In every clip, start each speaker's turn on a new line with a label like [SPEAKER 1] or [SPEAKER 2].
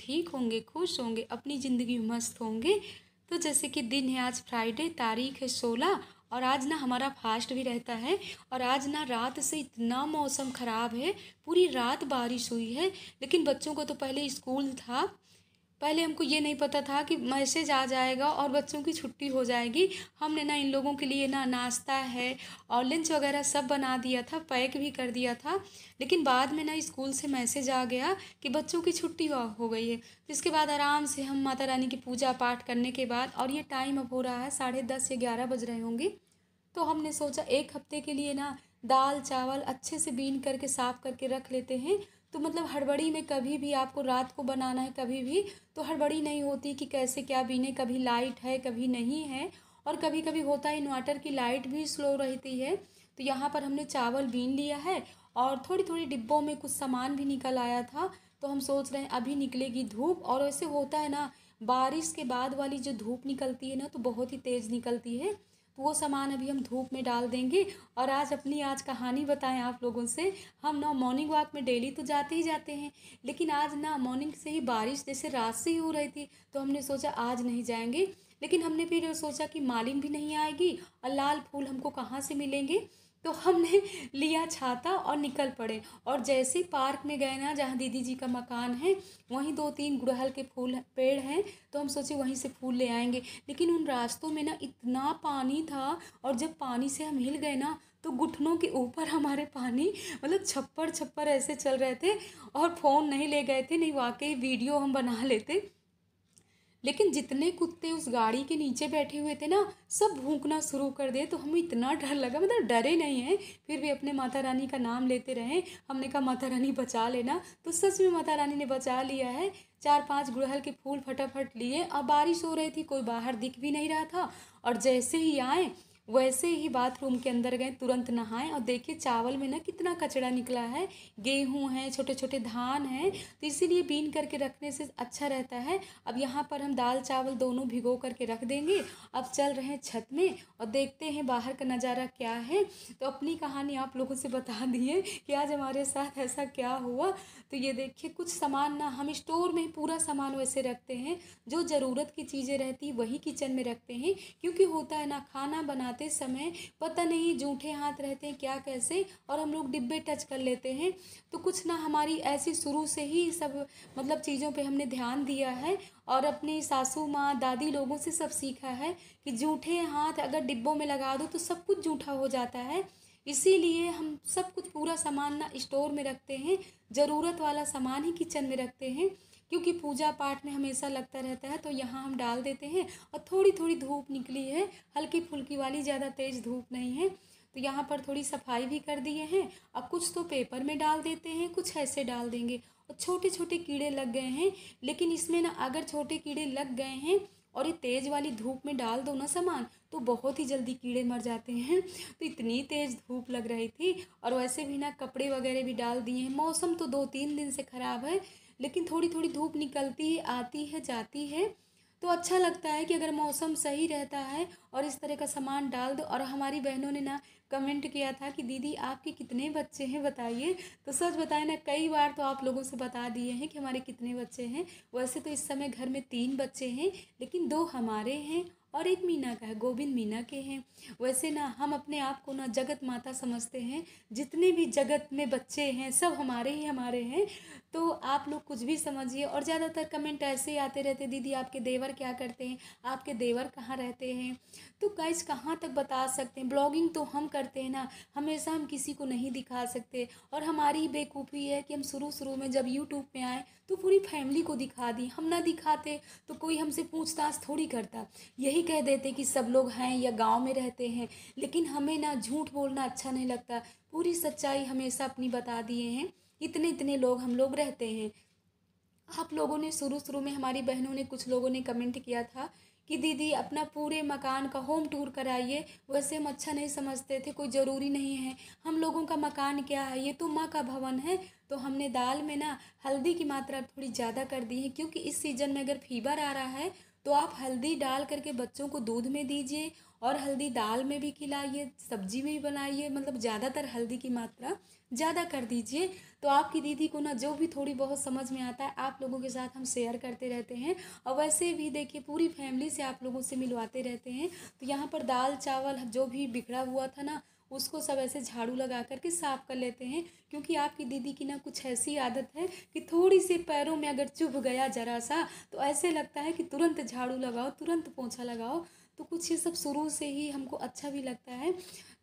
[SPEAKER 1] ठीक होंगे खुश होंगे अपनी ज़िंदगी मस्त होंगे तो जैसे कि दिन है आज फ्राइडे तारीख है सोलह और आज ना हमारा फास्ट भी रहता है और आज ना रात से इतना मौसम ख़राब है पूरी रात बारिश हुई है लेकिन बच्चों को तो पहले स्कूल था पहले हमको ये नहीं पता था कि मैसेज आ जाएगा और बच्चों की छुट्टी हो जाएगी हमने ना इन लोगों के लिए ना नाश्ता है और लंच वगैरह सब बना दिया था पैक भी कर दिया था लेकिन बाद में ना स्कूल से मैसेज आ गया कि बच्चों की छुट्टी हो गई है तो इसके बाद आराम से हम माता रानी की पूजा पाठ करने के बाद और ये टाइम अब हो रहा है साढ़े दस या ग्यारह बज रहे होंगे तो हमने सोचा एक हफ्ते के लिए ना दाल चावल अच्छे से बीन करके साफ़ करके रख लेते हैं तो मतलब हड़बड़ी में कभी भी आपको रात को बनाना है कभी भी तो हड़बड़ी नहीं होती कि कैसे क्या बीने कभी लाइट है कभी नहीं है और कभी कभी होता है इन्वर्टर की लाइट भी स्लो रहती है तो यहाँ पर हमने चावल बीन लिया है और थोड़ी थोड़ी डिब्बों में कुछ सामान भी निकल आया था तो हम सोच रहे हैं अभी निकलेगी धूप और वैसे होता है ना बारिश के बाद वाली जो धूप निकलती है ना तो बहुत ही तेज़ निकलती है तो वो सामान अभी हम धूप में डाल देंगे और आज अपनी आज कहानी बताएं आप लोगों से हम ना मॉर्निंग वॉक में डेली तो जाते ही जाते हैं लेकिन आज ना मॉर्निंग से ही बारिश जैसे रात से ही हो रही थी तो हमने सोचा आज नहीं जाएंगे लेकिन हमने फिर सोचा कि मालिन भी नहीं आएगी और लाल फूल हमको कहाँ से मिलेंगे तो हमने लिया छाता और निकल पड़े और जैसे पार्क में गए ना जहाँ दीदी जी का मकान है वहीं दो तीन गुड़हल के फूल पेड़ हैं तो हम सोचे वहीं से फूल ले आएंगे लेकिन उन रास्तों में ना इतना पानी था और जब पानी से हम हिल गए ना तो घुटनों के ऊपर हमारे पानी मतलब छप्पर छप्पर ऐसे चल रहे थे और फ़ोन नहीं ले गए थे नहीं वाकई वीडियो हम बना लेते लेकिन जितने कुत्ते उस गाड़ी के नीचे बैठे हुए थे ना सब भूखना शुरू कर दिए तो हमें इतना डर लगा मतलब डरे नहीं हैं फिर भी अपने माता रानी का नाम लेते रहे हमने कहा माता रानी बचा लेना तो सच में माता रानी ने बचा लिया है चार पांच गुड़हल के फूल फटाफट लिए अब बारिश हो रही थी कोई बाहर दिख भी नहीं रहा था और जैसे ही आए वैसे ही बाथरूम के अंदर गए तुरंत नहाएं और देखिए चावल में ना कितना कचरा निकला है गेहूँ है छोटे छोटे धान हैं तो इसीलिए बीन करके रखने से अच्छा रहता है अब यहाँ पर हम दाल चावल दोनों भिगो करके रख देंगे अब चल रहे हैं छत में और देखते हैं बाहर का नज़ारा क्या है तो अपनी कहानी आप लोगों से बता दिए कि आज हमारे साथ ऐसा क्या हुआ तो ये देखिए कुछ सामान ना हम स्टोर में पूरा सामान वैसे रखते हैं जो ज़रूरत की चीज़ें रहती वही किचन में रखते हैं क्योंकि होता है ना खाना बना बनाते समय पता नहीं जूठे हाथ रहते हैं क्या कैसे और हम लोग डिब्बे टच कर लेते हैं तो कुछ ना हमारी ऐसी शुरू से ही सब मतलब चीज़ों पे हमने ध्यान दिया है और अपनी सासू माँ दादी लोगों से सब सीखा है कि जूठे हाथ अगर डिब्बों में लगा दो तो सब कुछ जूठा हो जाता है इसीलिए हम सब कुछ पूरा सामान ना स्टोर में रखते हैं ज़रूरत वाला सामान ही किचन में रखते हैं क्योंकि पूजा पाठ में हमेशा लगता रहता है तो यहाँ हम डाल देते हैं और थोड़ी थोड़ी धूप निकली है हल्की फुल्की वाली ज़्यादा तेज़ धूप नहीं है तो यहाँ पर थोड़ी सफाई भी कर दिए हैं अब कुछ तो पेपर में डाल देते हैं कुछ ऐसे डाल देंगे और छोटे छोटे कीड़े लग गए हैं लेकिन इसमें ना अगर छोटे कीड़े लग गए हैं और ये तेज़ वाली धूप में डाल दो ना सामान तो बहुत ही जल्दी कीड़े मर जाते हैं तो इतनी तेज़ धूप लग रही थी और वैसे भी ना कपड़े वगैरह भी डाल दिए हैं मौसम तो दो तीन दिन से ख़राब है लेकिन थोड़ी थोड़ी धूप निकलती है आती है जाती है तो अच्छा लगता है कि अगर मौसम सही रहता है और इस तरह का सामान डाल दो और हमारी बहनों ने ना कमेंट किया था कि दीदी आपके कितने बच्चे हैं बताइए तो सच बताएं ना कई बार तो आप लोगों से बता दिए हैं कि हमारे कितने बच्चे हैं वैसे तो इस समय घर में तीन बच्चे हैं लेकिन दो हमारे हैं और एक मीना का है गोविंद मीना के हैं वैसे ना हम अपने आप को ना जगत माता समझते हैं जितने भी जगत में बच्चे हैं सब हमारे ही हमारे हैं तो आप लोग कुछ भी समझिए और ज़्यादातर कमेंट ऐसे ही आते रहते दीदी आपके देवर क्या करते हैं आपके देवर कहाँ रहते हैं तो गाइज कहाँ तक बता सकते हैं ब्लॉगिंग तो हम करते हैं ना हमेशा हम किसी को नहीं दिखा सकते और हमारी बेवकूफ़ी है कि हम शुरू शुरू में जब यूट्यूब पर आए तो पूरी फैमिली को दिखा दी हम ना दिखाते तो कोई हमसे पूछताछ थोड़ी करता यही कह देते कि सब लोग हैं या गांव में रहते हैं लेकिन हमें ना झूठ बोलना अच्छा नहीं लगता पूरी सच्चाई हमेशा अपनी बता दिए हैं इतने इतने लोग हम लोग रहते हैं आप लोगों ने शुरू शुरू में हमारी बहनों ने कुछ लोगों ने कमेंट किया था कि दीदी अपना पूरे मकान का होम टूर कराइए वैसे हम अच्छा नहीं समझते थे कोई ज़रूरी नहीं है हम लोगों का मकान क्या है ये तो माँ का भवन है तो हमने दाल में ना हल्दी की मात्रा थोड़ी ज़्यादा कर दी है क्योंकि इस सीज़न में अगर फीवर आ रहा है तो आप हल्दी डाल करके बच्चों को दूध में दीजिए और हल्दी दाल में भी खिलाइए सब्जी में भी बनाइए मतलब ज़्यादातर हल्दी की मात्रा ज़्यादा कर दीजिए तो आपकी दीदी को ना जो भी थोड़ी बहुत समझ में आता है आप लोगों के साथ हम शेयर करते रहते हैं और वैसे भी देखिए पूरी फैमिली से आप लोगों से मिलवाते रहते हैं तो यहाँ पर दाल चावल जो भी बिखरा हुआ था ना उसको सब ऐसे झाड़ू लगा करके साफ़ कर लेते हैं क्योंकि आपकी दीदी की ना कुछ ऐसी आदत है कि थोड़ी सी पैरों में अगर चुभ गया ज़रा सा तो ऐसे लगता है कि तुरंत झाड़ू लगाओ तुरंत पोछा लगाओ तो कुछ ये सब शुरू से ही हमको अच्छा भी लगता है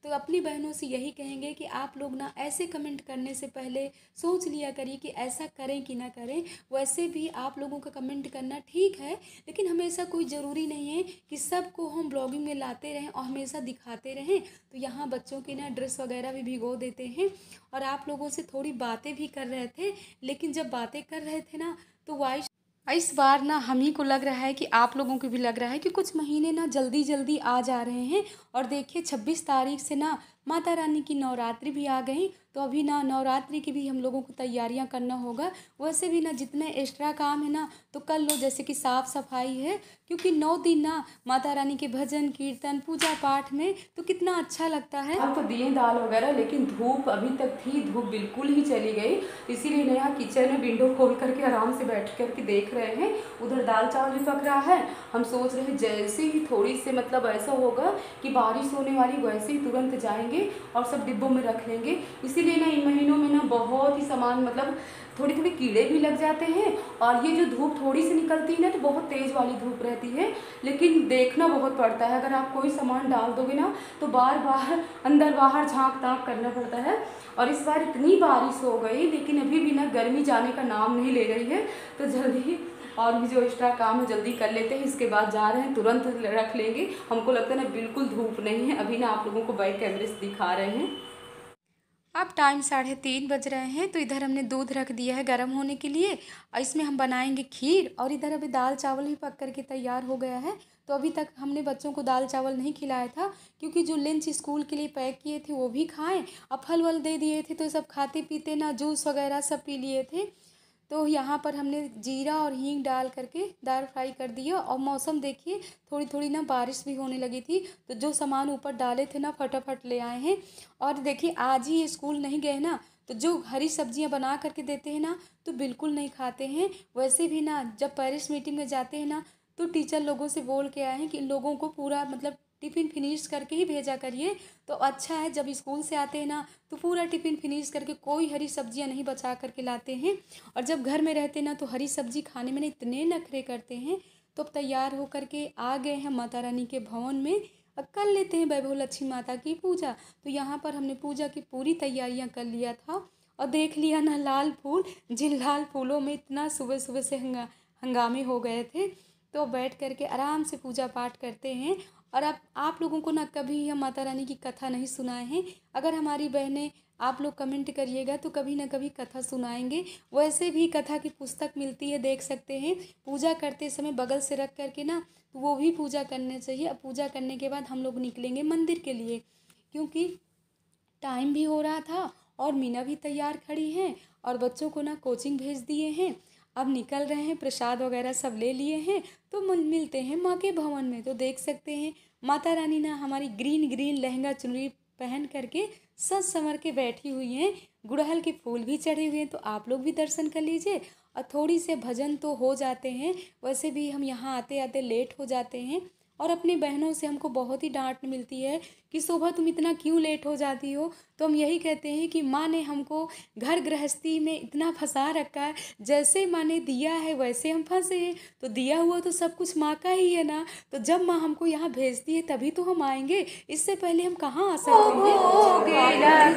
[SPEAKER 1] तो अपनी बहनों से यही कहेंगे कि आप लोग ना ऐसे कमेंट करने से पहले सोच लिया करिए कि ऐसा करें कि ना करें वैसे भी आप लोगों का कमेंट करना ठीक है लेकिन हमेशा कोई ज़रूरी नहीं है कि सबको हम ब्लॉगिंग में लाते रहें और हमेशा दिखाते रहें तो यहाँ बच्चों के ना ड्रेस वगैरह भी भिगो देते हैं और आप लोगों से थोड़ी बातें भी कर रहे थे लेकिन जब बातें कर रहे थे ना तो वाइश इस बार ना हम ही को लग रहा है कि आप लोगों को भी लग रहा है कि कुछ महीने ना जल्दी जल्दी आ जा रहे हैं और देखिए 26 तारीख से ना माता रानी की नवरात्रि भी आ गई तो अभी ना नवरात्रि की भी हम लोगों को तैयारियां करना होगा वैसे भी ना जितने एक्स्ट्रा काम है ना तो कर लो जैसे कि साफ सफाई है क्योंकि नौ दिन ना माता रानी के भजन कीर्तन पूजा पाठ में तो कितना अच्छा लगता है हम तो दिए दाल वगैरह लेकिन धूप अभी तक थी धूप बिल्कुल ही चली गई इसीलिए नया किचन में विंडो खोल करके आराम से बैठ करके देख रहे हैं उधर दाल चावल भी पक रहा है हम सोच रहे हैं जैसे ही थोड़ी से मतलब ऐसा होगा कि बारिश होने वाली वैसे ही तुरंत जाएंगे लेंगे और सब डिब्बों में रख लेंगे इसीलिए ना इन महीनों में ना बहुत ही सामान मतलब थोड़ी थोड़ी कीड़े भी लग जाते हैं और ये जो धूप थोड़ी सी निकलती है ना तो बहुत तेज़ वाली धूप रहती है लेकिन देखना बहुत पड़ता है अगर आप कोई सामान डाल दोगे ना तो बार बार अंदर बाहर झाँक ताँक करना पड़ता है और इस बार इतनी बारिश हो गई लेकिन अभी भी ना गर्मी जाने का नाम नहीं ले रही है तो जल्दी और भी जो एक्स्ट्रा काम है जल्दी कर लेते हैं इसके बाद जा रहे हैं तुरंत रख लेंगे हमको लगता है ना बिल्कुल धूप नहीं है अभी ना आप लोगों को बाइक कैमरे से दिखा रहे हैं अब टाइम साढ़े तीन बज रहे हैं तो इधर हमने दूध रख दिया है गर्म होने के लिए और इसमें हम बनाएंगे खीर और इधर अभी दाल चावल ही पक करके तैयार हो गया है तो अभी तक हमने बच्चों को दाल चावल नहीं खिलाया था क्योंकि जो लंच स्कूल के लिए पैक किए थे वो भी खाएं और फल वल दे दिए थे तो सब खाते पीते ना जूस वगैरह सब पी लिए थे तो यहाँ पर हमने जीरा और हींग डाल करके दाल फ्राई कर दिया और मौसम देखिए थोड़ी थोड़ी ना बारिश भी होने लगी थी तो जो सामान ऊपर डाले थे ना फटाफट ले आए हैं और देखिए आज ही स्कूल नहीं गए ना तो जो हरी सब्जियां बना करके देते हैं ना तो बिल्कुल नहीं खाते हैं वैसे भी ना जब पेरेंट्स मीटिंग में जाते हैं ना तो टीचर लोगों से बोल के आए हैं कि लोगों को पूरा मतलब टिफ़िन फिनिश करके ही भेजा करिए तो अच्छा है जब स्कूल से आते हैं ना तो पूरा टिफ़िन फिनिश करके कोई हरी सब्जियां नहीं बचा करके लाते हैं और जब घर में रहते ना तो हरी सब्जी खाने में इतने नखरे करते हैं तो अब तैयार होकर के आ गए हैं माता रानी के भवन में अब कर लेते हैं वैभव लक्ष्मी माता की पूजा तो यहाँ पर हमने पूजा की पूरी तैयारियाँ कर लिया था और देख लिया ना लाल फूल जिन लाल फूलों में इतना सुबह सुबह से हंगा हंगामे हो गए थे तो बैठ करके आराम से पूजा पाठ करते हैं और आप आप लोगों को ना कभी हम माता रानी की कथा नहीं सुनाए हैं अगर हमारी बहनें आप लोग कमेंट करिएगा तो कभी ना कभी कथा सुनाएंगे वैसे भी कथा की पुस्तक मिलती है देख सकते हैं पूजा करते समय बगल से रख करके ना तो वो भी पूजा करने चाहिए अब पूजा करने के बाद हम लोग निकलेंगे मंदिर के लिए क्योंकि टाइम भी हो रहा था और मीना भी तैयार खड़ी हैं और बच्चों को ना कोचिंग भेज दिए हैं अब निकल रहे हैं प्रसाद वगैरह सब ले लिए हैं तो मिलते हैं माँ के भवन में तो देख सकते हैं माता रानी ना हमारी ग्रीन ग्रीन लहंगा चुनरी पहन करके सज संवर के बैठी हुई हैं गुड़हल के फूल भी चढ़े हुए हैं तो आप लोग भी दर्शन कर लीजिए और थोड़ी से भजन तो हो जाते हैं वैसे भी हम यहाँ आते आते लेट हो जाते हैं और अपनी बहनों से हमको बहुत ही डांट मिलती है कि सुबह तुम इतना क्यों लेट हो जाती हो तो हम यही कहते हैं कि माँ ने हमको घर गृहस्थी में इतना फंसा रखा है जैसे माँ ने दिया है वैसे हम फंसे हैं तो दिया हुआ तो सब कुछ माँ का ही है ना तो जब माँ हमको यहाँ भेजती है तभी तो हम आएंगे इससे पहले हम कहाँ आ सकते हैं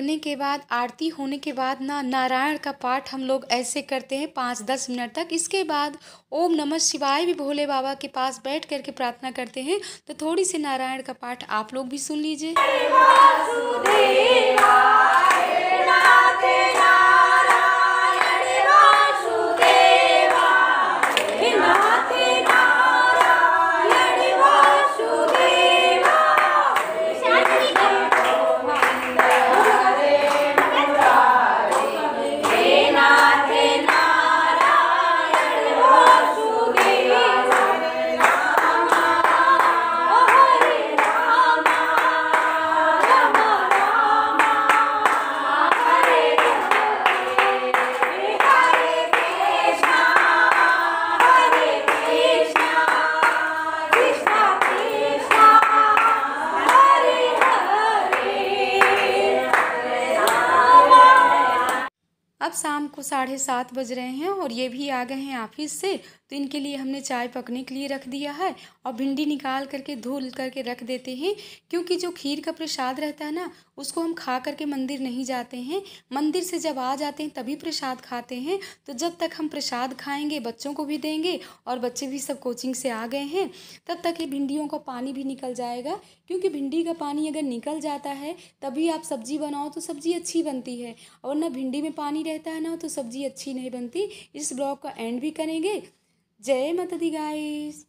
[SPEAKER 1] लगने के बाद आरती होने के बाद ना नारायण का पाठ हम लोग ऐसे करते हैं पाँच दस मिनट तक इसके बाद ओम नमः शिवाय भी भोले बाबा के पास बैठ कर के प्रार्थना करते हैं तो थोड़ी सी नारायण का पाठ आप लोग भी सुन लीजिए शाम को साढ़े सात बज रहे हैं और ये भी आ गए हैं ऑफिस से तो इनके लिए हमने चाय पकने के लिए रख दिया है और भिंडी निकाल करके धुल करके रख देते हैं क्योंकि जो खीर का प्रसाद रहता है ना उसको हम खा करके मंदिर नहीं जाते हैं मंदिर से जब आ जाते हैं तभी प्रसाद खाते हैं तो जब तक हम प्रसाद खाएंगे बच्चों को भी देंगे और बच्चे भी सब कोचिंग से आ गए हैं तब तक ये भिंडियों का पानी भी निकल जाएगा क्योंकि भिंडी का पानी अगर निकल जाता है तभी आप सब्ज़ी बनाओ तो सब्ज़ी अच्छी बनती है और ना भिंडी में पानी रहता है ना तो सब्ज़ी अच्छी नहीं बनती इस ब्लॉग का एंड भी करेंगे जय मत दी गाइस